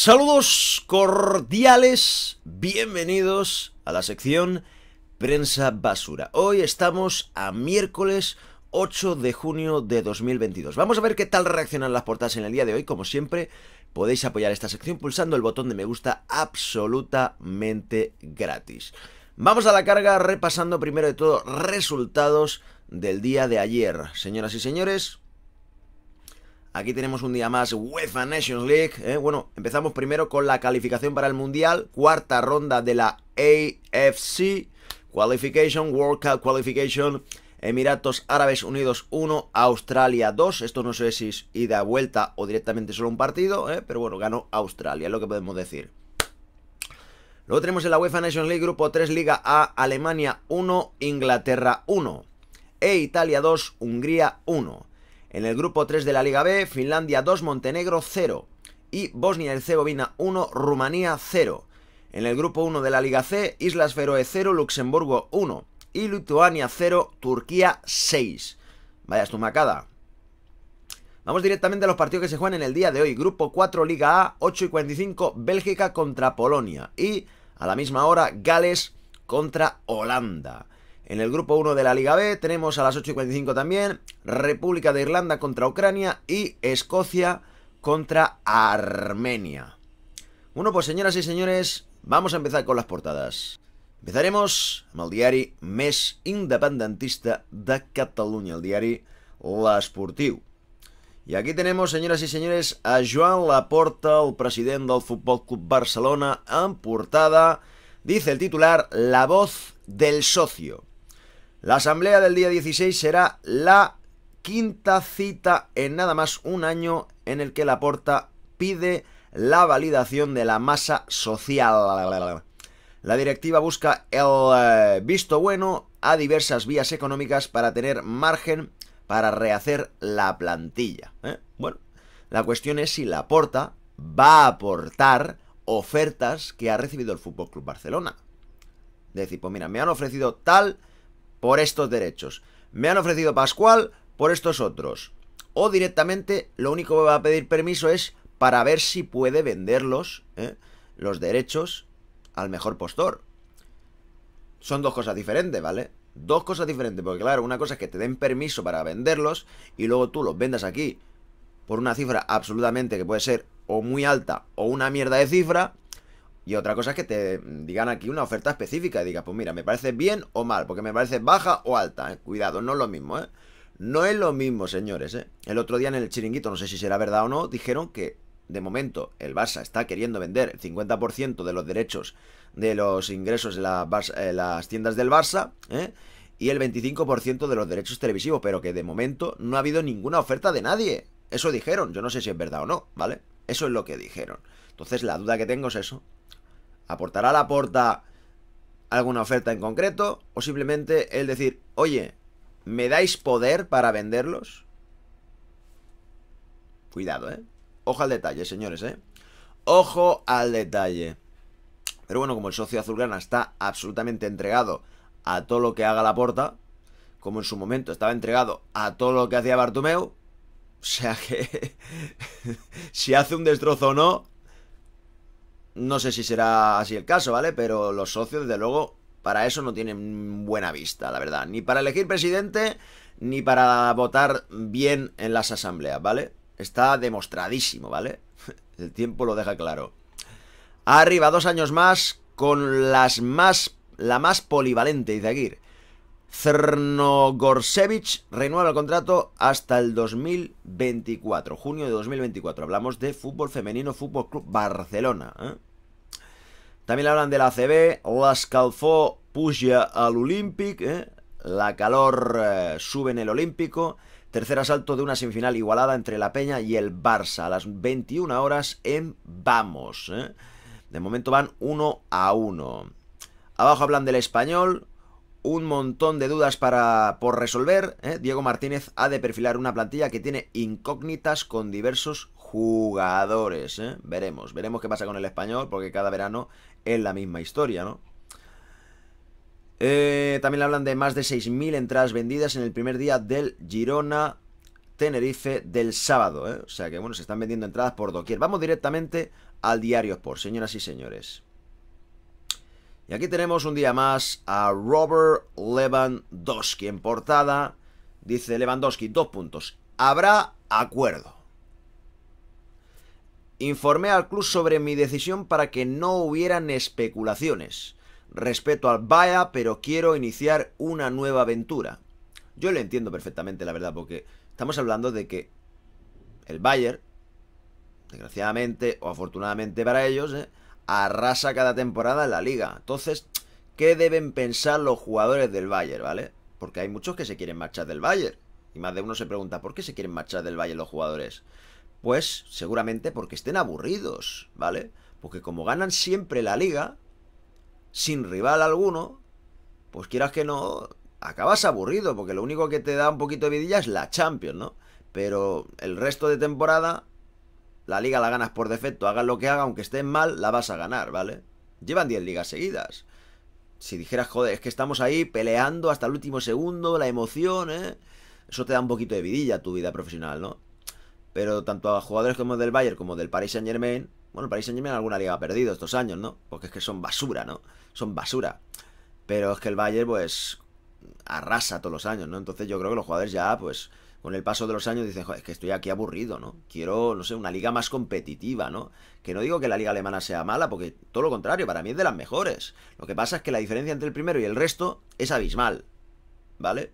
Saludos cordiales, bienvenidos a la sección Prensa Basura. Hoy estamos a miércoles 8 de junio de 2022. Vamos a ver qué tal reaccionan las portadas en el día de hoy. Como siempre, podéis apoyar esta sección pulsando el botón de me gusta absolutamente gratis. Vamos a la carga repasando primero de todo resultados del día de ayer. Señoras y señores, Aquí tenemos un día más UEFA Nations League. ¿eh? Bueno, empezamos primero con la calificación para el Mundial. Cuarta ronda de la AFC. Qualification, World Cup Qualification. Emiratos Árabes Unidos 1, Australia 2. Esto no sé si es ida, vuelta o directamente solo un partido, ¿eh? pero bueno, ganó Australia, es lo que podemos decir. Luego tenemos en la UEFA Nations League Grupo 3, Liga A, Alemania 1, Inglaterra 1. E Italia 2, Hungría 1. En el grupo 3 de la Liga B, Finlandia 2, Montenegro 0 y Bosnia y Herzegovina 1, Rumanía 0. En el grupo 1 de la Liga C, Islas Feroe 0, Luxemburgo 1 y Lituania 0, Turquía 6. Vaya estumacada. Vamos directamente a los partidos que se juegan en el día de hoy. Grupo 4, Liga A, 8 y 45, Bélgica contra Polonia. Y a la misma hora, Gales contra Holanda. En el grupo 1 de la Liga B tenemos a las 8.45 también República de Irlanda contra Ucrania y Escocia contra Armenia. Bueno, pues señoras y señores, vamos a empezar con las portadas. Empezaremos con el diario mes independentista de Cataluña, el diario La Sportiu. Y aquí tenemos, señoras y señores, a Joan Laporta, el presidente del fútbol Club Barcelona, en portada. Dice el titular, La voz del socio. La asamblea del día 16 será la quinta cita en nada más un año en el que la Porta pide la validación de la masa social. La directiva busca el eh, visto bueno a diversas vías económicas para tener margen para rehacer la plantilla. ¿eh? Bueno, la cuestión es si la Porta va a aportar ofertas que ha recibido el Fútbol Club Barcelona. Decir, pues mira, me han ofrecido tal por estos derechos. Me han ofrecido Pascual por estos otros. O directamente lo único que va a pedir permiso es para ver si puede venderlos, ¿eh? los derechos, al mejor postor. Son dos cosas diferentes, ¿vale? Dos cosas diferentes, porque claro, una cosa es que te den permiso para venderlos y luego tú los vendas aquí por una cifra absolutamente que puede ser o muy alta o una mierda de cifra y otra cosa es que te digan aquí una oferta específica y digas, pues mira, me parece bien o mal, porque me parece baja o alta. Eh. Cuidado, no es lo mismo, ¿eh? No es lo mismo, señores, ¿eh? El otro día en el chiringuito, no sé si será verdad o no, dijeron que de momento el Barça está queriendo vender el 50% de los derechos de los ingresos de eh, las tiendas del Barça, ¿eh? Y el 25% de los derechos televisivos, pero que de momento no ha habido ninguna oferta de nadie. Eso dijeron, yo no sé si es verdad o no, ¿vale? Eso es lo que dijeron. Entonces la duda que tengo es eso, ¿Aportará la porta alguna oferta en concreto? ¿O simplemente el decir, oye, ¿me dais poder para venderlos? Cuidado, ¿eh? Ojo al detalle, señores, ¿eh? Ojo al detalle. Pero bueno, como el socio azulgrana está absolutamente entregado a todo lo que haga la porta, como en su momento estaba entregado a todo lo que hacía Bartomeu, o sea que si hace un destrozo o no, no sé si será así el caso, ¿vale? Pero los socios, desde luego, para eso no tienen buena vista, la verdad. Ni para elegir presidente, ni para votar bien en las asambleas, ¿vale? Está demostradísimo, ¿vale? El tiempo lo deja claro. Arriba, dos años más con las más... La más polivalente, dice Aguirre. Cernogorsevich renueva el contrato hasta el 2024, junio de 2024. Hablamos de fútbol femenino, Fútbol Club Barcelona. ¿eh? También hablan de la CB, Calfó puja al Olympic, ¿eh? la calor eh, sube en el Olímpico. Tercer asalto de una semifinal igualada entre la Peña y el Barça a las 21 horas en Vamos. De momento van 1 a 1. Abajo hablan del español, un montón de dudas para, por resolver. ¿eh? Diego Martínez ha de perfilar una plantilla que tiene incógnitas con diversos jugadores. ¿eh? Veremos, veremos qué pasa con el español, porque cada verano es la misma historia, ¿no? Eh, también hablan de más de 6.000 entradas vendidas en el primer día del Girona Tenerife del sábado. O sea que, bueno, se están vendiendo entradas por doquier. Vamos directamente al diario Sport, señoras y señores. Y aquí tenemos un día más a Robert Lewandowski en portada. Dice Lewandowski, dos puntos. Habrá acuerdo. Informé al club sobre mi decisión para que no hubieran especulaciones. Respeto al Bayer, pero quiero iniciar una nueva aventura. Yo lo entiendo perfectamente, la verdad, porque estamos hablando de que el Bayern, desgraciadamente o afortunadamente para ellos, ¿eh? arrasa cada temporada en la liga. Entonces, ¿qué deben pensar los jugadores del Bayern, ¿vale? Porque hay muchos que se quieren marchar del Bayern. Y más de uno se pregunta, ¿por qué se quieren marchar del Bayern los jugadores? Pues seguramente porque estén aburridos, ¿vale? Porque como ganan siempre la liga, sin rival alguno, pues quieras que no, acabas aburrido, porque lo único que te da un poquito de vidilla es la Champions, ¿no? Pero el resto de temporada la liga la ganas por defecto, hagas lo que hagas, aunque estés mal, la vas a ganar, ¿vale? Llevan 10 ligas seguidas. Si dijeras, joder, es que estamos ahí peleando hasta el último segundo, la emoción, ¿eh? Eso te da un poquito de vidilla a tu vida profesional, ¿no? Pero tanto a jugadores como del Bayern como del Paris Saint Germain, bueno, el Paris Saint Germain alguna liga ha perdido estos años, ¿no? Porque es que son basura, ¿no? Son basura. Pero es que el Bayern, pues, arrasa todos los años, ¿no? Entonces yo creo que los jugadores ya, pues, con el paso de los años dicen, Joder, es que estoy aquí aburrido, ¿no? Quiero, no sé, una liga más competitiva, ¿no? Que no digo que la liga alemana sea mala, porque todo lo contrario, para mí es de las mejores. Lo que pasa es que la diferencia entre el primero y el resto es abismal, ¿vale?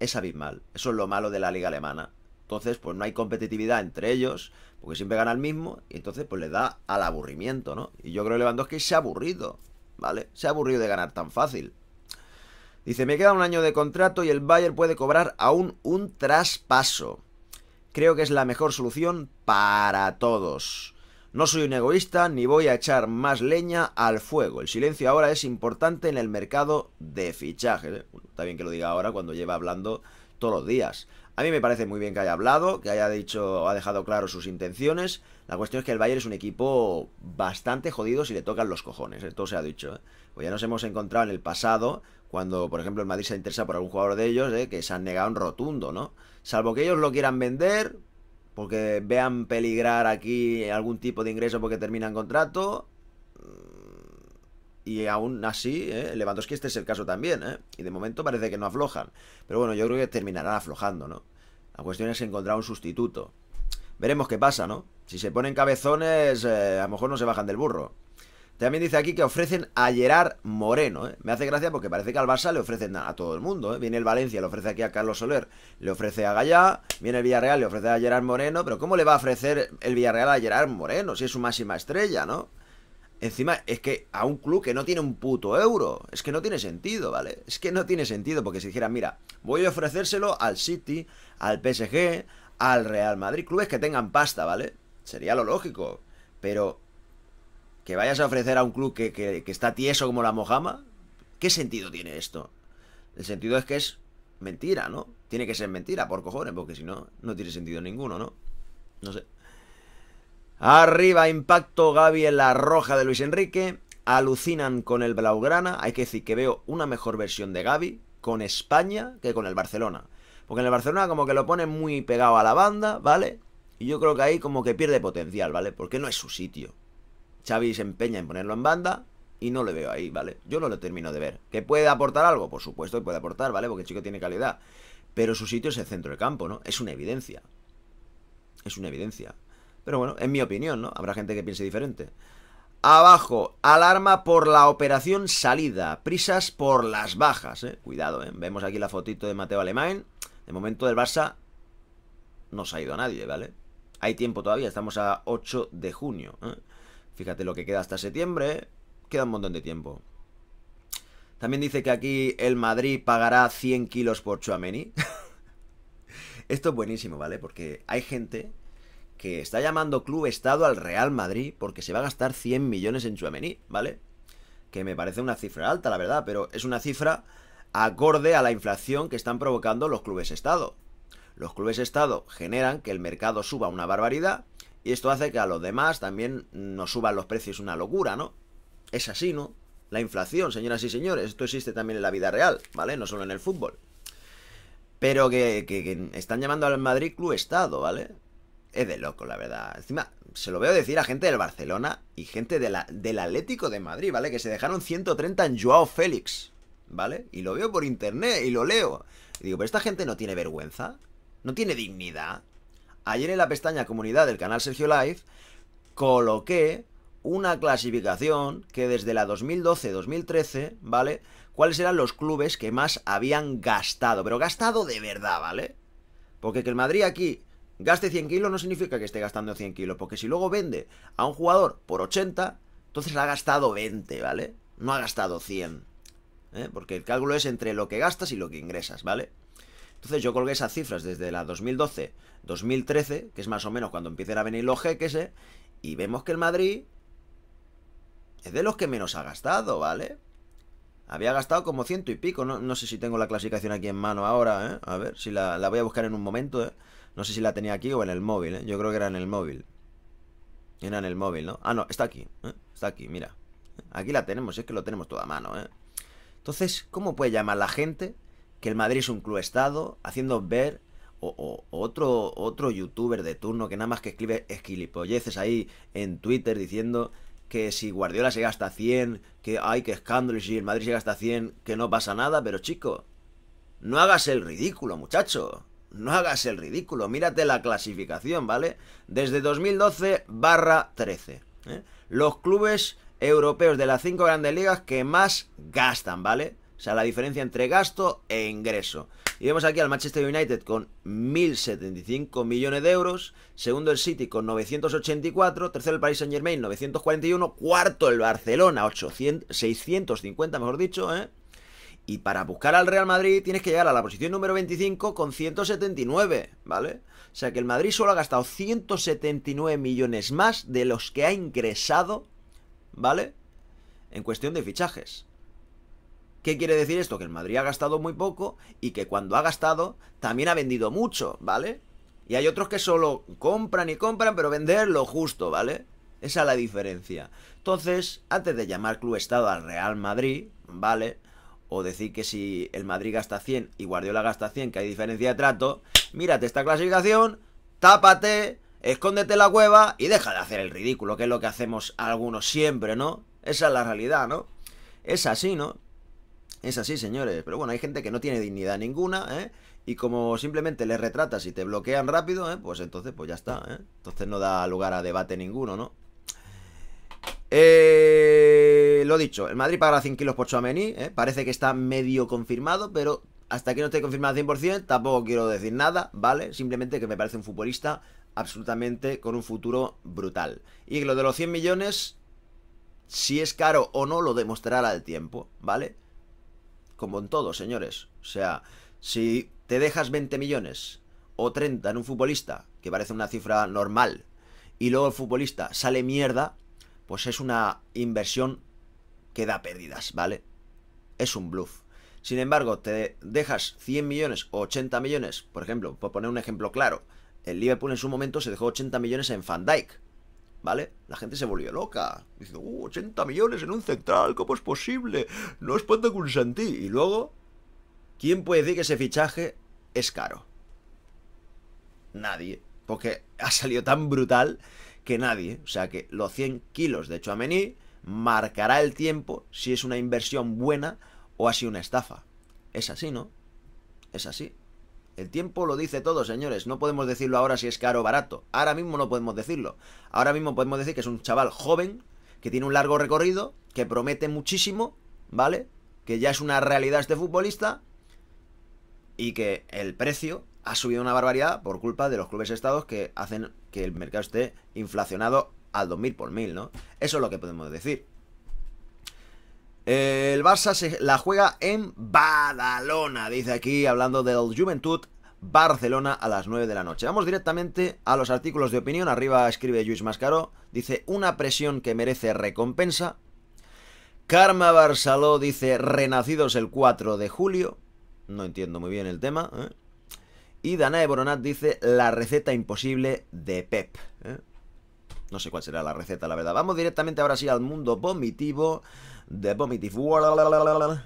Es abismal. Eso es lo malo de la liga alemana. Entonces, pues no hay competitividad entre ellos, porque siempre gana el mismo, y entonces pues le da al aburrimiento, ¿no? Y yo creo que Lewandowski se ha aburrido, ¿vale? Se ha aburrido de ganar tan fácil. Dice, me queda un año de contrato y el Bayern puede cobrar aún un traspaso. Creo que es la mejor solución para todos. No soy un egoísta ni voy a echar más leña al fuego. El silencio ahora es importante en el mercado de fichajes. Eh, está bien que lo diga ahora cuando lleva hablando todos los días. A mí me parece muy bien que haya hablado, que haya dicho, ha dejado claro sus intenciones. La cuestión es que el Bayern es un equipo bastante jodido si le tocan los cojones. Todo se ha dicho. ¿eh? Pues ya nos hemos encontrado en el pasado, cuando por ejemplo el Madrid se interesa por algún jugador de ellos, ¿eh? que se han negado en rotundo, ¿no? Salvo que ellos lo quieran vender, porque vean peligrar aquí algún tipo de ingreso porque terminan contrato. Mm, y aún así, ¿eh? que este es el caso también, ¿eh? Y de momento parece que no aflojan. Pero bueno, yo creo que terminarán aflojando, ¿no? La cuestión es encontrar un sustituto. Veremos qué pasa, ¿no? Si se ponen cabezones, eh, a lo mejor no se bajan del burro. También dice aquí que ofrecen a Gerard Moreno. ¿eh? Me hace gracia porque parece que al Barça le ofrecen a, todo el mundo. ¿eh? Viene el Valencia, le ofrece aquí a Carlos Soler, le ofrece a Gallá. Viene el Villarreal, le ofrece a Gerard Moreno. Pero ¿cómo le va a ofrecer el Villarreal a Gerard Moreno si es su máxima estrella, no? Encima, es que a un club que no tiene un puto euro. Es que no tiene sentido, ¿vale? Es que no tiene sentido porque si dijeran, mira, voy a ofrecérselo al City, al PSG, al Real Madrid. Clubes que tengan pasta, ¿vale? Sería lo lógico. Pero que vayas a ofrecer a un club que, está tieso como la mojama, ¿qué sentido tiene esto? El sentido es que es mentira, ¿no? Tiene que ser mentira, por cojones, porque si no, no tiene sentido ninguno, ¿no? No sé. Arriba, impacto Gaby en la roja de Luis Enrique. Alucinan con el Blaugrana. Hay que decir que veo una mejor versión de Gaby con España que con el Barcelona. Porque en el Barcelona como que lo pone muy pegado a la banda, ¿vale? Y yo creo que ahí como que pierde potencial, ¿vale? Porque no es su sitio. Xavi se empeña en ponerlo en banda y no le veo ahí, ¿vale? Yo no lo termino de ver. ¿Que puede aportar algo? Por supuesto que puede aportar, ¿vale? Porque el chico tiene calidad. Pero su sitio es el centro del campo, ¿no? Es una evidencia. Es una evidencia. Pero bueno, en mi opinión, ¿no? Habrá gente que piense diferente. Abajo, alarma por la operación salida. Prisas por las bajas, ¿eh? Cuidado, ¿eh? Vemos aquí la fotito de Mateo Alemán. De momento del Barça no se ha ido a nadie, ¿vale? Hay tiempo todavía, estamos a 8 de junio. ¿eh? Fíjate lo que queda hasta septiembre. Queda un montón de tiempo. También dice que aquí el Madrid pagará 100 kilos por Chuamení. Esto es buenísimo, ¿vale? Porque hay gente que está llamando club estado al Real Madrid porque se va a gastar 100 millones en Chuamení, ¿vale? Que me parece una cifra alta, la verdad, pero es una cifra acorde a la inflación que están provocando los clubes estado. Los clubes estado generan que el mercado suba una barbaridad y esto hace que a los demás también nos suban los precios una locura, ¿no? Es así, ¿no? La inflación, señoras y señores, esto existe también en la vida real, ¿vale? No solo en el fútbol. Pero que, están llamando al Madrid Club Estado, ¿vale? Es de loco, la verdad. Encima, se lo veo decir a gente del Barcelona y gente del Atlético de Madrid, ¿vale? Que se dejaron 130 en Joao Félix, ¿vale? Y lo veo por internet y lo leo. Y digo, pero esta gente no tiene vergüenza, no tiene dignidad ayer en la pestaña comunidad del canal Sergio Live coloqué una clasificación que desde la 2012-2013, ¿vale? ¿Cuáles eran los clubes que más habían gastado? Pero gastado de verdad, ¿vale? Porque que el Madrid aquí gaste 100 kilos no significa que esté gastando 100 kilos, porque si luego vende a un jugador por 80, entonces ha gastado 20, ¿vale? No ha gastado 100. ¿eh? Porque el cálculo es entre lo que gastas y lo que ingresas, ¿vale? Entonces yo colgué esas cifras desde la 2012-2013, que es más o menos cuando empiezan a venir los jeques, ¿eh? y vemos que el Madrid es de los que menos ha gastado, ¿vale? Había gastado como ciento y pico, no, sé si tengo la clasificación aquí en mano ahora, ¿eh? A ver, si la, la voy a buscar en un momento, ¿eh? No sé si la tenía aquí o en el móvil, ¿eh? Yo creo que era en el móvil. Era en el móvil, ¿no? Ah, no, está aquí, ¿eh? Está aquí, mira. Aquí la tenemos, es que lo tenemos toda a mano, ¿eh? Entonces, ¿cómo puede llamar la gente que el Madrid es un club estado, haciendo ver o, otro, otro youtuber de turno que nada más que escribe esquilipolleces ahí en Twitter diciendo que si Guardiola se gasta 100, que hay que escándalo, y si el Madrid se gasta 100, que no pasa nada, pero chico, no hagas el ridículo, muchacho. No hagas el ridículo, mírate la clasificación, ¿vale? Desde 2012 barra 13. ¿eh? Los clubes europeos de las cinco grandes ligas que más gastan, ¿vale? sea, la diferencia entre gasto e ingreso. Y vemos aquí al Manchester United con 1.075 millones de euros, segundo el City con 984, tercero el Paris Saint Germain 941, cuarto el Barcelona 800, 650, mejor dicho, ¿eh? Y para buscar al Real Madrid tienes que llegar a la posición número 25 con 179, ¿vale? O sea que el Madrid solo ha gastado 179 millones más de los que ha ingresado, ¿vale? En cuestión de fichajes. ¿Qué quiere decir esto? Que el Madrid ha gastado muy poco y que cuando ha gastado también ha vendido mucho, ¿vale? Y hay otros que solo compran y compran, pero vender lo justo, ¿vale? Esa es la diferencia. Entonces, antes de llamar Club Estado al Real Madrid, ¿vale? O decir que si el Madrid gasta 100 y Guardiola gasta 100, que hay diferencia de trato, mírate esta clasificación, tápate, escóndete la cueva y deja de hacer el ridículo, que es lo que hacemos algunos siempre, ¿no? Esa es la realidad, ¿no? Es así, ¿no? Es así, señores. Pero bueno, hay gente que no tiene dignidad ninguna, ¿eh? Y como simplemente les retratas y te bloquean rápido, ¿eh? Pues entonces, pues ya está, ¿eh? Entonces no da lugar a debate ninguno, ¿no? Eh, lo dicho, el Madrid pagará 100 kilos por Chouameni, ¿eh? Parece que está medio confirmado, pero hasta que no esté confirmado al 100%, tampoco quiero decir nada, ¿vale? Simplemente que me parece un futbolista absolutamente con un futuro brutal. Y lo de los 100 millones, si es caro o no, lo demostrará el tiempo, ¿vale? como en todo, señores. O sea, si te dejas 20 millones o 30 en un futbolista, que parece una cifra normal, y luego el futbolista sale mierda, pues es una inversión que da pérdidas, ¿vale? Es un bluff. Sin embargo, te dejas 100 millones o 80 millones, por ejemplo, por poner un ejemplo claro, el Liverpool en su momento se dejó 80 millones en Van Dyke. ¿vale? La gente se volvió loca, diciendo, uh, 80 millones en un central, ¿cómo es posible? No es puedo Santí. Y luego, ¿quién puede decir que ese fichaje es caro? Nadie, porque ha salido tan brutal que nadie, o sea que los 100 kilos de Chouameni marcará el tiempo si es una inversión buena o ha sido una estafa. Es así, ¿no? Es así. El tiempo lo dice todo, señores. No podemos decirlo ahora si es caro o barato. Ahora mismo no podemos decirlo. Ahora mismo podemos decir que es un chaval joven, que tiene un largo recorrido, que promete muchísimo, ¿vale? Que ya es una realidad este futbolista y que el precio ha subido una barbaridad por culpa de los clubes estados que hacen que el mercado esté inflacionado al 2000 por mil, ¿no? Eso es lo que podemos decir. El Barça se la juega en Badalona, dice aquí, hablando del Juventud Barcelona a las 9 de la noche. Vamos directamente a los artículos de opinión. Arriba escribe Luis Mascaró, dice una presión que merece recompensa. Karma Barceló dice renacidos el 4 de julio. No entiendo muy bien el tema. ¿eh? Y Danae Boronat dice la receta imposible de Pep. ¿eh? No sé cuál será la receta, la verdad. Vamos directamente ahora sí al mundo vomitivo de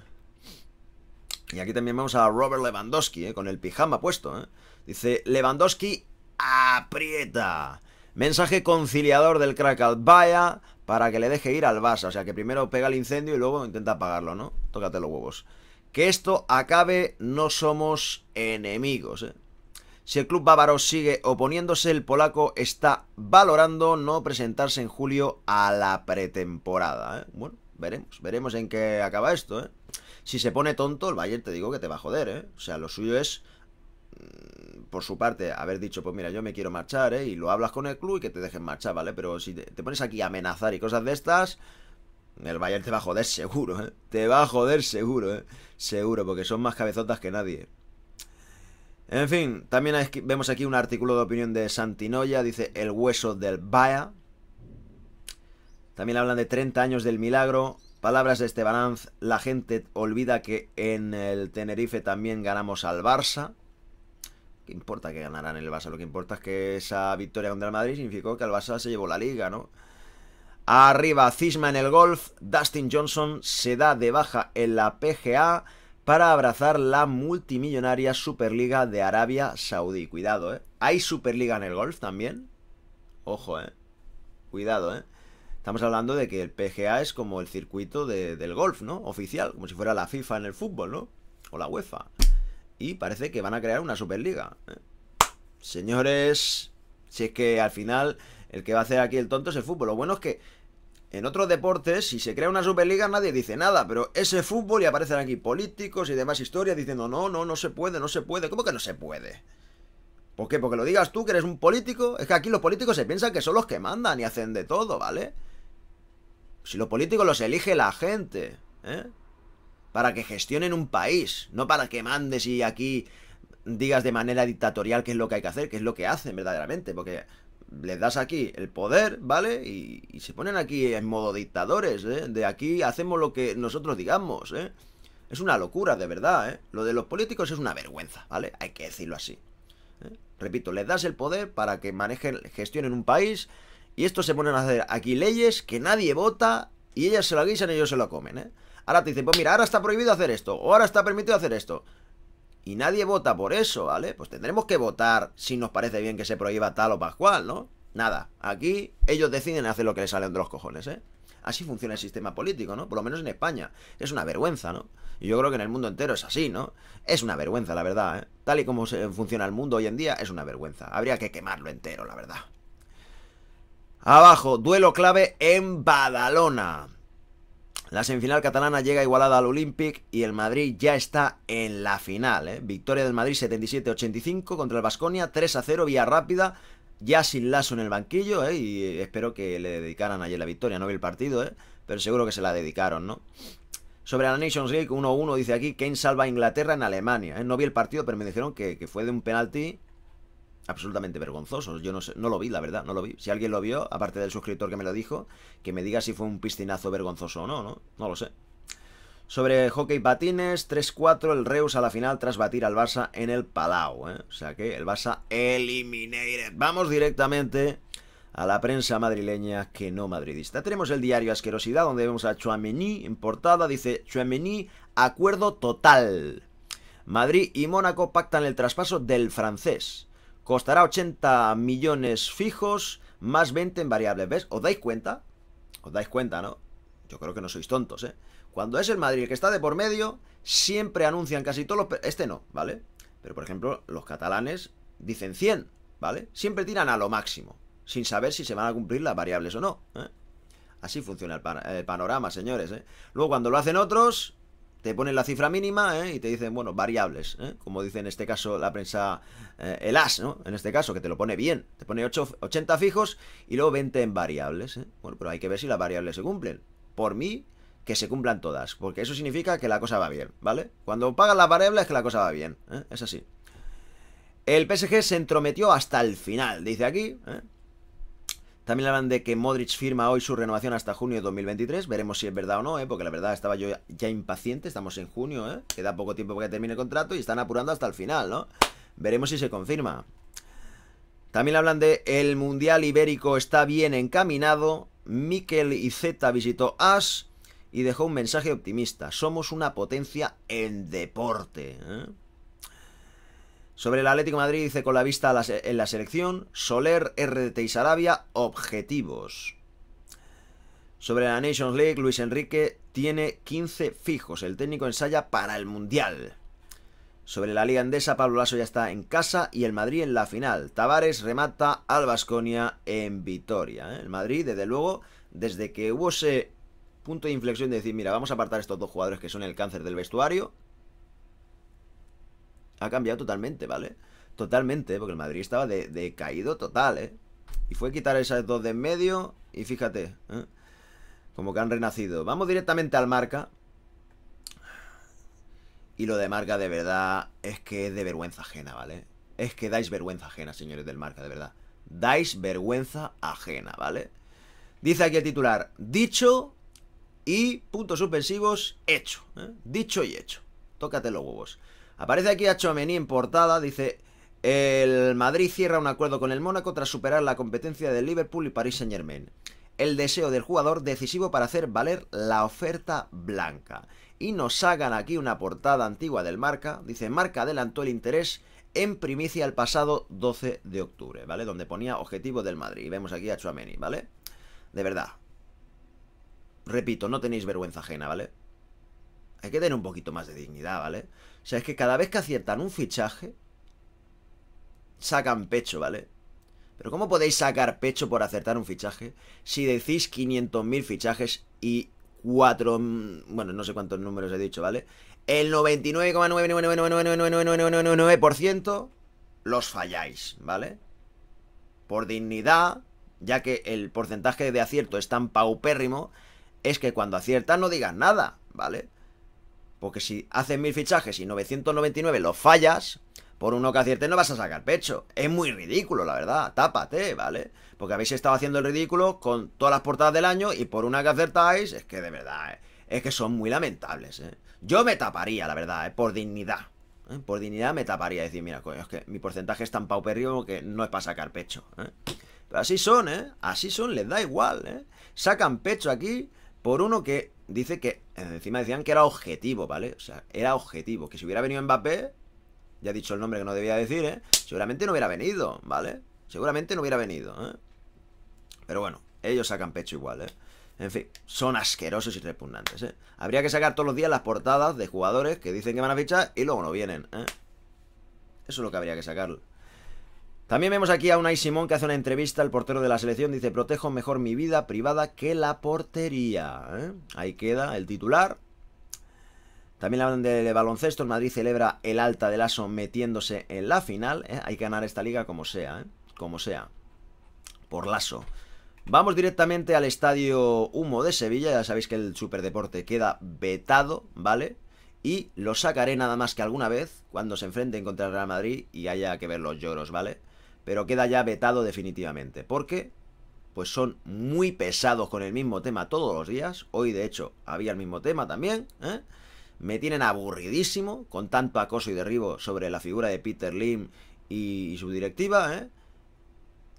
Y aquí también vemos a Robert Lewandowski, eh, con el pijama puesto. Eh. Dice, Lewandowski aprieta. Mensaje conciliador del crack al Vaya para que le deje ir al Barça. O sea, que primero pega el incendio y luego intenta apagarlo, ¿no? Tócate los huevos. Que esto acabe, no somos enemigos. Eh. Si el club bávaro sigue oponiéndose, el polaco está valorando no presentarse en julio a la pretemporada. Bueno, Veremos, veremos en qué acaba esto, ¿eh? Si se pone tonto, el Bayern te digo que te va a joder, ¿eh? O sea, lo suyo es, mm, por su parte, haber dicho, pues mira, yo me quiero marchar, ¿eh? Y lo hablas con el club y que te dejen marchar, ¿vale? Pero si te, pones aquí a amenazar y cosas de estas, el Bayern te va a joder seguro, ¿eh? Te va a joder seguro, ¿eh? Seguro, porque son más cabezotas que nadie. En fin, también vemos aquí un artículo de opinión de Santinoya, dice el hueso del Baya, también hablan de 30 años del milagro. Palabras de Esteban Anz. la gente olvida que en el Tenerife también ganamos al Barça. ¿Qué importa que ganaran el Barça? Lo que importa es que esa victoria contra el Madrid significó que el Barça se llevó la liga, ¿no? Arriba, cisma en el golf. Dustin Johnson se da de baja en la PGA para abrazar la multimillonaria Superliga de Arabia Saudí. Cuidado, ¿eh? ¿Hay Superliga en el golf también? Ojo, ¿eh? Cuidado, ¿eh? Estamos hablando de que el PGA es como el circuito del golf, ¿no? Oficial, como si fuera la FIFA en el fútbol, ¿no? O la UEFA. Y parece que van a crear una Superliga. ¿eh? Señores, si es que al final el que va a hacer aquí el tonto es el fútbol. Lo bueno es que en otros deportes, si se crea una Superliga, nadie dice nada, pero ese fútbol y aparecen aquí políticos y demás historias diciendo, no, no, no se puede, no se puede. ¿Cómo que no se puede? ¿Por qué? Porque lo digas tú que eres un político. Es que aquí los políticos se piensan que son los que mandan y hacen de todo, ¿vale? Si los políticos los elige la gente, ¿eh? Para que gestionen un país, no para que mandes y aquí digas de manera dictatorial qué es lo que hay que hacer, qué es lo que hacen verdaderamente, porque les das aquí el poder, ¿vale? Y, se ponen aquí en modo dictadores, ¿eh? De aquí hacemos lo que nosotros digamos, ¿eh? Es una locura, de verdad, ¿eh? Lo de los políticos es una vergüenza, ¿vale? Hay que decirlo así. ¿eh? Repito, les das el poder para que manejen, gestionen un país y estos se ponen a hacer aquí leyes que nadie vota y ellas se lo guisan y ellos se lo comen, ¿eh? Ahora te dicen, pues mira, ahora está prohibido hacer esto, o ahora está permitido hacer esto. Y nadie vota por eso, ¿vale? Pues tendremos que votar si nos parece bien que se prohíba tal o pascual, ¿no? Nada, aquí ellos deciden hacer lo que les salen de los cojones, ¿eh? Así funciona el sistema político, ¿no? Por lo menos en España. Es una vergüenza, ¿no? Y yo creo que en el mundo entero es así, ¿no? Es una vergüenza, la verdad, ¿eh? Tal y como se funciona el mundo hoy en día, es una vergüenza. Habría que quemarlo entero, la verdad. Abajo, duelo clave en Badalona. La semifinal catalana llega igualada al Olympic y el Madrid ya está en la final. ¿eh? Victoria del Madrid 77-85 contra el Vasconia, 3-0 vía rápida, ya sin lazo en el banquillo. ¿eh? Y eh, espero que le dedicaran ayer la victoria, no vi el partido, pero seguro que se la dedicaron, ¿no? Sobre la Nations League 1-1 dice aquí, Kane salva a Inglaterra en Alemania. No vi el partido, pero me dijeron que fue de un penalti absolutamente vergonzoso. Yo no, no lo vi, la verdad, no lo vi. Si alguien lo vio, aparte del suscriptor que me lo dijo, que me diga si fue un piscinazo vergonzoso o no, ¿no? No lo sé. Sobre hockey patines, 3-4 el Reus a la final tras batir al Barça en el Palau. ¿eh? O sea que el Barça eliminated. Vamos directamente a la prensa madrileña que no madridista. Tenemos el diario Asquerosidad donde vemos a Chouameni en portada. Dice Chouameni, acuerdo total. Madrid y Mónaco pactan el traspaso del francés. Costará 80 millones fijos, más 20 en variables. ¿Ves? ¿Os dais cuenta? ¿Os dais cuenta, no? Yo creo que no sois tontos, ¿eh? Cuando es el Madrid el que está de por medio, siempre anuncian casi todos los... Este no, ¿vale? Pero, por ejemplo, los catalanes dicen 100, ¿vale? Siempre tiran a lo máximo, sin saber si se van a cumplir las variables o no. ¿eh? Así funciona el, el panorama, señores. ¿eh? Luego, cuando lo hacen otros, te ponen la cifra mínima ¿eh? y te dicen, bueno, variables, ¿eh? como dice en este caso la prensa, eh, el AS, ¿no? En este caso, que te lo pone bien, te pone 80 fijos y luego 20 en variables, ¿eh? Bueno, pero hay que ver si las variables se cumplen. Por mí, que se cumplan todas, porque eso significa que la cosa va bien, ¿vale? Cuando pagan las variables, que la cosa va bien, ¿eh? es así. El PSG se entrometió hasta el final, dice aquí, ¿eh? También hablan de que Modric firma hoy su renovación hasta junio de 2023. Veremos si es verdad o no, ¿eh? porque la verdad estaba yo ya impaciente. Estamos en junio, ¿eh? queda poco tiempo para que termine el contrato y están apurando hasta el final, ¿no? Veremos si se confirma. También hablan de el Mundial Ibérico está bien encaminado. Mikel Iceta visitó Ash y dejó un mensaje optimista. Somos una potencia en deporte. ¿eh? Sobre el Atlético Madrid dice con la vista en la selección, Soler, R.T. y Sarabia, objetivos. Sobre la Nations League, Luis Enrique tiene 15 fijos. El técnico ensaya para el Mundial. Sobre la Liga Andesa, Pablo Lasso ya está en casa y el Madrid en la final. Tavares remata al Vasconia en Vitoria. ¿eh? El Madrid, desde luego, desde que hubo ese punto de inflexión de decir, mira, vamos a apartar estos dos jugadores que son el cáncer del vestuario, ha cambiado totalmente, ¿vale? Totalmente, porque el Madrid estaba de, caído total, ¿eh? Y fue quitar esas dos de en medio y fíjate, ¿eh? como que han renacido. Vamos directamente al marca. Y lo de marca de verdad es que es de vergüenza ajena, ¿vale? Es que dais vergüenza ajena, señores del marca, de verdad. Dais vergüenza ajena, ¿vale? Dice aquí el titular, dicho y puntos suspensivos, hecho. ¿eh? Dicho y hecho. Tócate los huevos. Aparece aquí a en portada, dice... El Madrid cierra un acuerdo con el Mónaco tras superar la competencia de Liverpool y París Saint Germain. El deseo del jugador decisivo para hacer valer la oferta blanca. Y nos hagan aquí una portada antigua del marca. Dice, marca adelantó el interés en primicia el pasado 12 de octubre, ¿vale? Donde ponía objetivo del Madrid. Y vemos aquí a Chouameni, ¿vale? De verdad. Repito, no tenéis vergüenza ajena, ¿vale? Hay que tener un poquito más de dignidad, ¿vale? O sea, es que cada vez que aciertan un fichaje, sacan pecho, ¿vale? Pero ¿cómo podéis sacar pecho por acertar un fichaje si decís 500.000 fichajes y 4... Bueno, no sé cuántos números he dicho, ¿vale? El 99,9999999% los falláis, ¿vale? Por dignidad, ya que el porcentaje de acierto es tan paupérrimo, es que cuando aciertan no digas nada, ¿vale? Porque si haces mil fichajes y 999 los fallas, por uno que aciertes no vas a sacar pecho. Es muy ridículo, la verdad. Tápate, ¿vale? Porque habéis estado haciendo el ridículo con todas las portadas del año y por una que acertáis, es que de verdad, eh, es que son muy lamentables. ¿eh? Yo me taparía, la verdad, eh, por dignidad. Eh, por dignidad me taparía. Decir, mira, coño, es que mi porcentaje es tan pauperio que no es para sacar pecho. Pero así son, ¿eh? Así son, les da igual, ¿eh? Sacan pecho aquí por uno que dice que eh, encima decían que era objetivo, ¿vale? O sea, era objetivo. Que si hubiera venido Mbappé, ya he dicho el nombre que no debía decir, ¿eh? Seguramente no hubiera venido, ¿vale? Seguramente no hubiera venido, ¿eh? Pero bueno, ellos sacan pecho igual, ¿eh? En fin, son asquerosos y repugnantes, ¿eh? Habría que sacar todos los días las portadas de jugadores que dicen que van a fichar y luego no vienen, ¿eh? Eso es lo que habría que sacar. También vemos aquí a Unai Simón que hace una entrevista al portero de la selección. Dice, protejo mejor mi vida privada que la portería. ¿eh? Ahí queda el titular. También hablan de baloncesto. El Madrid celebra el alta de ASO metiéndose en la final. ¿eh? Hay que ganar esta liga como sea, ¿eh? como sea. Por lazo. Vamos directamente al Estadio Humo de Sevilla. Ya sabéis que el superdeporte queda vetado, ¿vale? Y lo sacaré nada más que alguna vez cuando se enfrente contra el Real Madrid y haya que ver los lloros, ¿vale? pero queda ya vetado definitivamente, porque pues son muy pesados con el mismo tema todos los días, hoy de hecho había el mismo tema también, ¿eh? me tienen aburridísimo con tanto acoso y derribo sobre la figura de Peter Lim y, su directiva, ¿eh?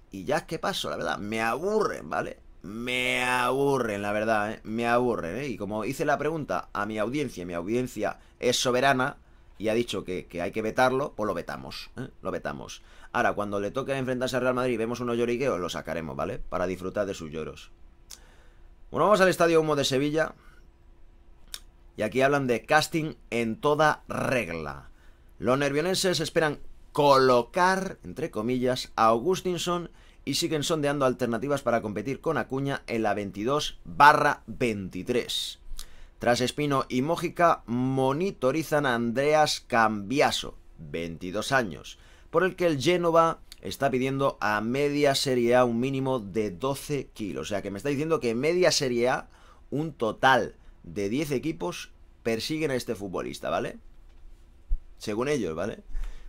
y ya es que paso, la verdad, me aburren, ¿vale? Me aburren, la verdad, ¿eh? me aburren, Y como hice la pregunta a mi audiencia, mi audiencia es soberana y ha dicho que, hay que vetarlo, pues lo vetamos, lo vetamos. Ahora, cuando le toque enfrentarse a Real Madrid y vemos unos lloriqueos, lo sacaremos, ¿vale? Para disfrutar de sus lloros. Bueno, vamos al Estadio Humo de Sevilla. Y aquí hablan de casting en toda regla. Los nervionenses esperan colocar, entre comillas, a Augustinson y siguen sondeando alternativas para competir con Acuña en la 22 23. Tras Espino y Mójica monitorizan a Andreas Cambiaso, 22 años, por el que el Génova está pidiendo a media Serie A un mínimo de 12 kilos. O sea que me está diciendo que media Serie A, un total de 10 equipos, persiguen a este futbolista, ¿vale? Según ellos, ¿vale?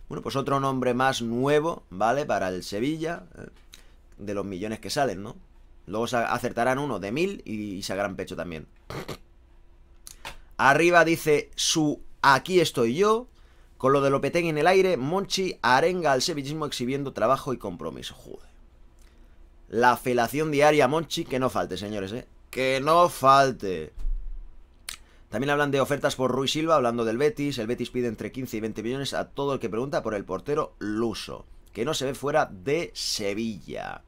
Bueno, pues otro nombre más nuevo, ¿vale? Para el Sevilla, eh, de los millones que salen, ¿no? Luego acertarán uno de mil y sacarán pecho también. Arriba dice su aquí estoy yo. Con lo de Lopetegui en el aire, Monchi arenga al sevillismo exhibiendo trabajo y compromiso. Jude, La felación diaria, Monchi, que no falte, señores, ¿eh? Que no falte. También hablan de ofertas por Rui Silva, hablando del Betis. El Betis pide entre 15 y 20 millones a todo el que pregunta por el portero Luso, que no se ve fuera de Sevilla.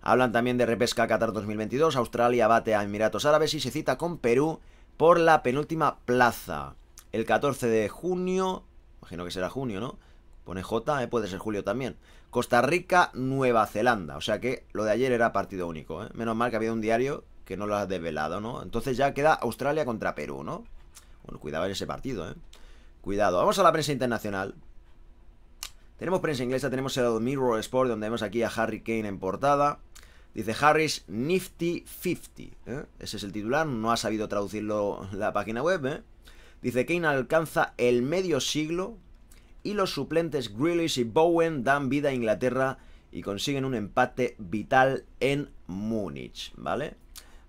Hablan también de repesca Qatar 2022, Australia bate a Emiratos Árabes y se cita con Perú por la penúltima plaza. El 14 de junio imagino que será junio, ¿no? Pone J, eh, puede ser julio también. Costa Rica, Nueva Zelanda. O sea que lo de ayer era partido único, ¿eh? Menos mal que había un diario que no lo ha desvelado, ¿no? Entonces ya queda Australia contra Perú, ¿no? Bueno, cuidado en ese partido, ¿eh? Cuidado. Vamos a la prensa internacional. Tenemos prensa inglesa, tenemos el Mirror Sport, donde vemos aquí a Harry Kane en portada. Dice Harris Nifty 50. ¿eh? Ese es el titular, no ha sabido traducirlo la página web. ¿eh? Dice Kane alcanza el medio siglo y los suplentes Grealish y Bowen dan vida a Inglaterra y consiguen un empate vital en Múnich, ¿vale?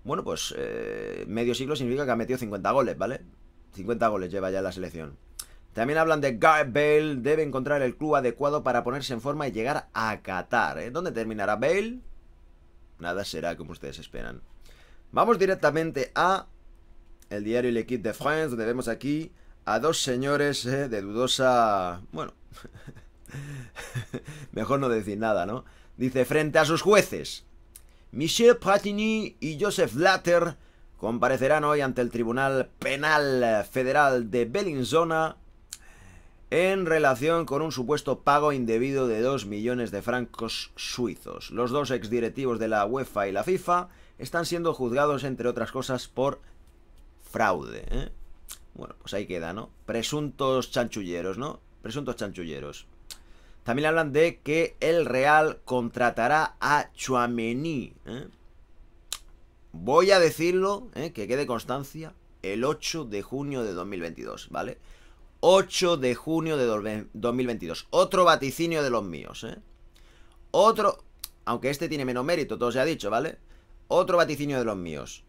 Bueno, pues eh, medio siglo significa que ha metido 50 goles, ¿vale? 50 goles lleva ya la selección. También hablan de Gareth Bale, debe encontrar el club adecuado para ponerse en forma y llegar a Qatar. ¿eh? ¿Dónde terminará Bale? Nada será como ustedes esperan. Vamos directamente a el diario L'Equipe de France, donde vemos aquí a dos señores eh, de dudosa... Bueno, mejor no decir nada, ¿no? Dice, frente a sus jueces, Michel Platini y Joseph Latter comparecerán hoy ante el Tribunal Penal Federal de Bellinzona en relación con un supuesto pago indebido de 2 millones de francos suizos. Los dos exdirectivos de la UEFA y la FIFA están siendo juzgados, entre otras cosas, por fraude, ¿eh? Bueno, pues ahí queda, ¿no? Presuntos chanchulleros, ¿no? Presuntos chanchulleros. También hablan de que el Real contratará a Chuamení. ¿eh? Voy a decirlo, ¿eh? que quede constancia, el 8 de junio de 2022, ¿vale? 8 de junio de 2022. Otro vaticinio de los míos, ¿eh? Otro, aunque este tiene menos mérito, todo se ha dicho, ¿vale? Otro vaticinio de los míos.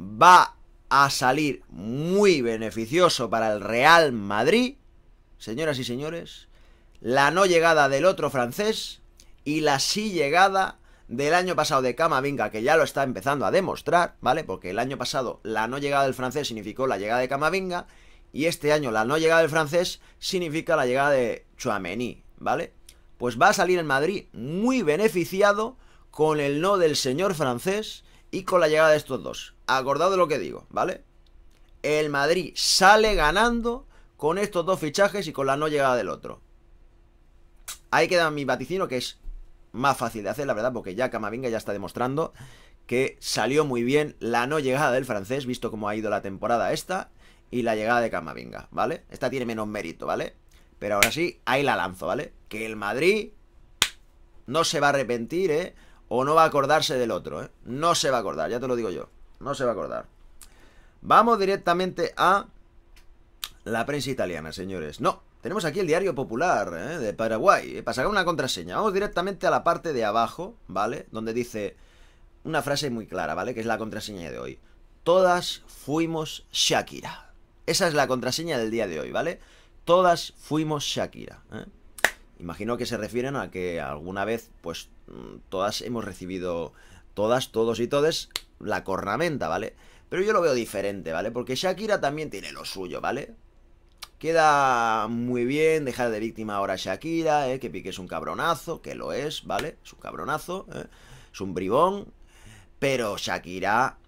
Va a salir muy beneficioso para el Real Madrid, señoras y señores, la no llegada del otro francés y la sí llegada del año pasado de Camavinga, que ya lo está empezando a demostrar, ¿vale? Porque el año pasado la no llegada del francés significó la llegada de Camavinga y este año la no llegada del francés significa la llegada de Chouameni, ¿vale? Pues va a salir en Madrid muy beneficiado con el no del señor francés y con la llegada de estos dos acordado de lo que digo, ¿vale? El Madrid sale ganando con estos dos fichajes y con la no llegada del otro. Ahí queda mi vaticino que es más fácil de hacer, la verdad, porque ya Camavinga ya está demostrando que salió muy bien la no llegada del francés, visto cómo ha ido la temporada esta, y la llegada de Camavinga, ¿vale? Esta tiene menos mérito, ¿vale? Pero ahora sí, ahí la lanzo, ¿vale? Que el Madrid no se va a arrepentir, ¿eh? O no va a acordarse del otro, ¿eh? No se va a acordar, ya te lo digo yo no se va a acordar. Vamos directamente a la prensa italiana, señores. No, tenemos aquí el Diario Popular eh, de Paraguay, eh, para sacar una contraseña. Vamos directamente a la parte de abajo, ¿vale? Donde dice una frase muy clara, ¿vale? Que es la contraseña de hoy. Todas fuimos Shakira. Esa es la contraseña del día de hoy, ¿vale? Todas fuimos Shakira. ¿eh? Imagino que se refieren a que alguna vez, pues, mm, todas hemos recibido todas, todos y todes la cornamenta, ¿vale? Pero yo lo veo diferente, ¿vale? Porque Shakira también tiene lo suyo, ¿vale? Queda muy bien dejar de víctima ahora Shakira, ¿eh? que Piqué es un cabronazo, que lo es, ¿vale? Es un cabronazo, ¿eh? es un bribón. Pero Shakira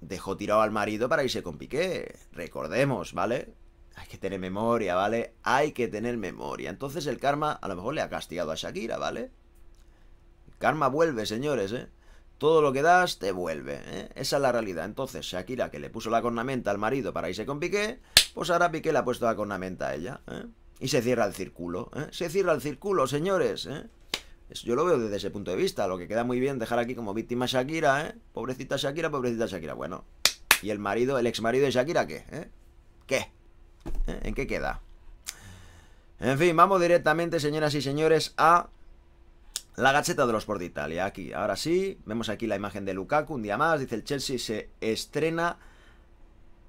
dejó tirado al marido para irse con Piqué, recordemos, ¿vale? Hay que tener memoria, ¿vale? Hay que tener memoria. Entonces el karma a lo mejor le ha castigado a Shakira, ¿vale? Karma vuelve, señores, ¿eh? Todo lo que das te vuelve, ¿eh? Esa es la realidad. Entonces, Shakira, que le puso la cornamenta al marido para irse con Piqué, pues ahora Piqué le ha puesto la cornamenta a ella, ¿eh? Y se cierra el círculo, ¿eh? Se cierra el círculo, señores, ¿eh? Yo lo veo desde ese punto de vista. Lo que queda muy bien dejar aquí como víctima Shakira, ¿eh? Pobrecita Shakira, pobrecita Shakira. Bueno, ¿y el marido, el ex marido de Shakira qué? ¿eh? ¿Qué? ¿Eh? ¿En qué queda? En fin, vamos directamente, señoras y señores, a la Gacheta de los Sport de Italia, aquí, ahora sí, vemos aquí la imagen de Lukaku, un día más, dice el Chelsea se estrena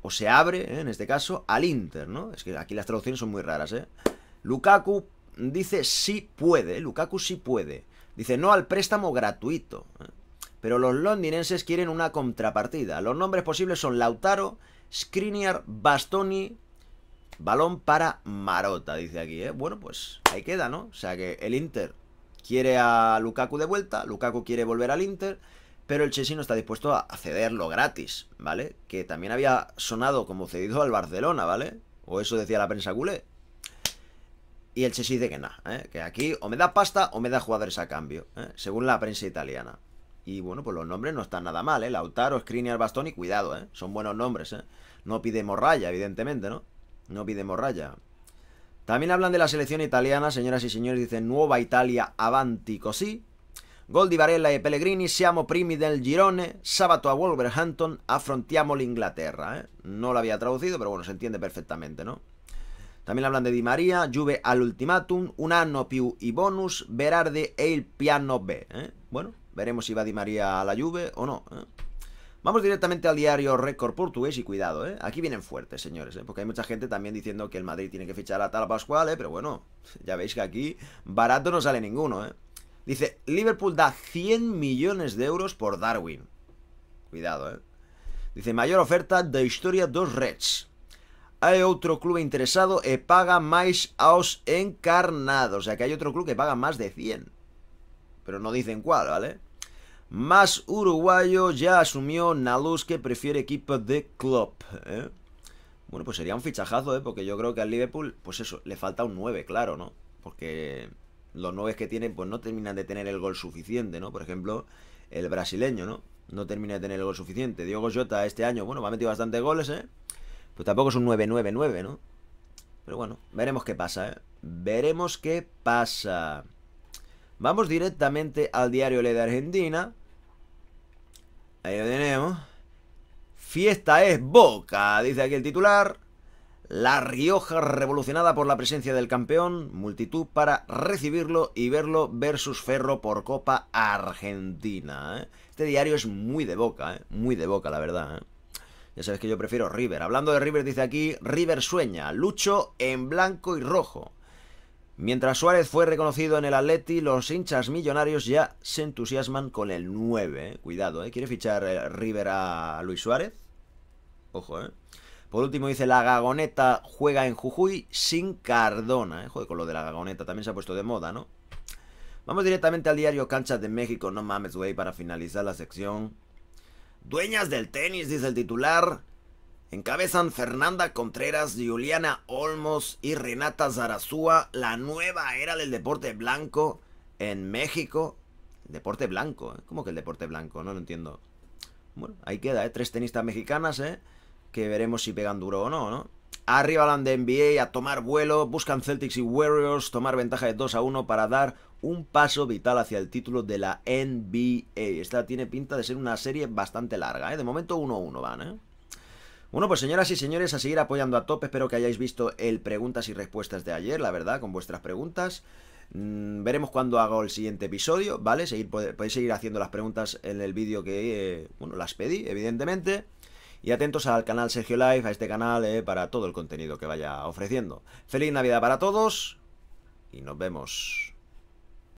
o se abre, eh, en este caso, al Inter, ¿no? Es que aquí las traducciones son muy raras, ¿eh? Lukaku dice sí puede, eh, Lukaku sí puede, dice no al préstamo gratuito, ¿eh? pero los londinenses quieren una contrapartida. Los nombres posibles son Lautaro, Skriniar, Bastoni, balón para Marota, dice aquí, ¿eh? Bueno, pues ahí queda, ¿no? O sea que el Inter quiere a Lukaku de vuelta, Lukaku quiere volver al Inter, pero el Chelsea no está dispuesto a cederlo gratis, ¿vale? Que también había sonado como cedido al Barcelona, ¿vale? O eso decía la prensa culé. Y el Chelsea dice que nada, ¿eh? que aquí o me da pasta o me da jugadores a cambio, ¿eh? según la prensa italiana. Y bueno, pues los nombres no están nada mal, ¿eh? Lautaro, Skriniar, Bastoni, cuidado, ¿eh? Son buenos nombres, ¿eh? No pide raya, evidentemente, ¿no? No pide raya. También hablan de la selección italiana, señoras y señores, dicen Nueva Italia avanti così. Goldi di y e Pellegrini, siamo primi del girone, sabato a Wolverhampton, Afrontiamo l'Inglaterra. ¿eh? No lo había traducido, pero bueno, se entiende perfectamente, ¿no? También hablan de Di María, Juve al ultimatum, un anno più i bonus, verarde e il piano B. Eh. Bueno, veremos si va Di María a la Juve o no. ¿eh? Vamos directamente al diario Record Portugués y cuidado, ¿eh? Aquí vienen fuertes, señores, ¿eh? Porque hay mucha gente también diciendo que el Madrid tiene que fichar a Tal Pascual, ¿eh? Pero bueno, ya veis que aquí barato no sale ninguno, ¿eh? Dice, Liverpool da 100 millones de euros por Darwin. Cuidado, ¿eh? Dice, mayor oferta de historia dos Reds. Hay otro club interesado e paga más aos encarnados. O sea, que hay otro club que paga más de 100. Pero no dicen cuál, ¿vale? más uruguayo ya asumió Naluz que prefiere equipo de club. ¿eh? Bueno, pues sería un fichajazo, ¿eh? porque yo creo que al Liverpool, pues eso, le falta un 9, claro, ¿no? Porque los 9 que tiene pues no terminan de tener el gol suficiente, ¿no? Por ejemplo, el brasileño, ¿no? No termina de tener el gol suficiente. Diego Jota este año, bueno, va a metido bastantes goles, ¿eh? Pues tampoco es un 9-9-9, ¿no? Pero bueno, veremos qué pasa, ¿eh? Veremos qué pasa. Vamos directamente al diario Le de Argentina. Ahí lo tenemos. Fiesta es Boca, dice aquí el titular. La Rioja revolucionada por la presencia del campeón, multitud para recibirlo y verlo versus Ferro por Copa Argentina. ¿eh? Este diario es muy de boca, ¿eh? muy de boca, la verdad. ¿eh? Ya sabes que yo prefiero River. Hablando de River, dice aquí, River sueña, Lucho en blanco y rojo. Mientras Suárez fue reconocido en el Atleti, los hinchas millonarios ya se entusiasman con el 9. Eh. Cuidado, ¿eh? ¿Quiere fichar eh, Rivera a Luis Suárez? Ojo, ¿eh? Por último dice, la gagoneta juega en Jujuy sin Cardona. ¿eh? Joder, con lo de la gagoneta también se ha puesto de moda, ¿no? Vamos directamente al diario Canchas de México, no mames, güey, para finalizar la sección. Dueñas del tenis, dice el titular. Encabezan Fernanda Contreras, Juliana Olmos y Renata Zarazúa la nueva era del deporte blanco en México. deporte blanco, ¿eh? ¿cómo que el deporte blanco? No lo entiendo. Bueno, ahí queda, ¿eh? Tres tenistas mexicanas, ¿eh? Que veremos si pegan duro o no, ¿no? Arriba la de NBA a tomar vuelo, buscan Celtics y Warriors tomar ventaja de 2 a 1 para dar un paso vital hacia el título de la NBA. Esta tiene pinta de ser una serie bastante larga, ¿eh? De momento 1-1 van, ¿eh? Bueno, pues señoras y señores, a seguir apoyando a Top. Espero que hayáis visto el preguntas y respuestas de ayer, la verdad, con vuestras preguntas. Mm, veremos cuándo hago el siguiente episodio, ¿vale? podéis seguir haciendo las preguntas en el vídeo que, eh, las pedí, evidentemente. Y atentos al canal Sergio Life, a este canal, eh, para todo el contenido que vaya ofreciendo. Feliz Navidad para todos y nos vemos.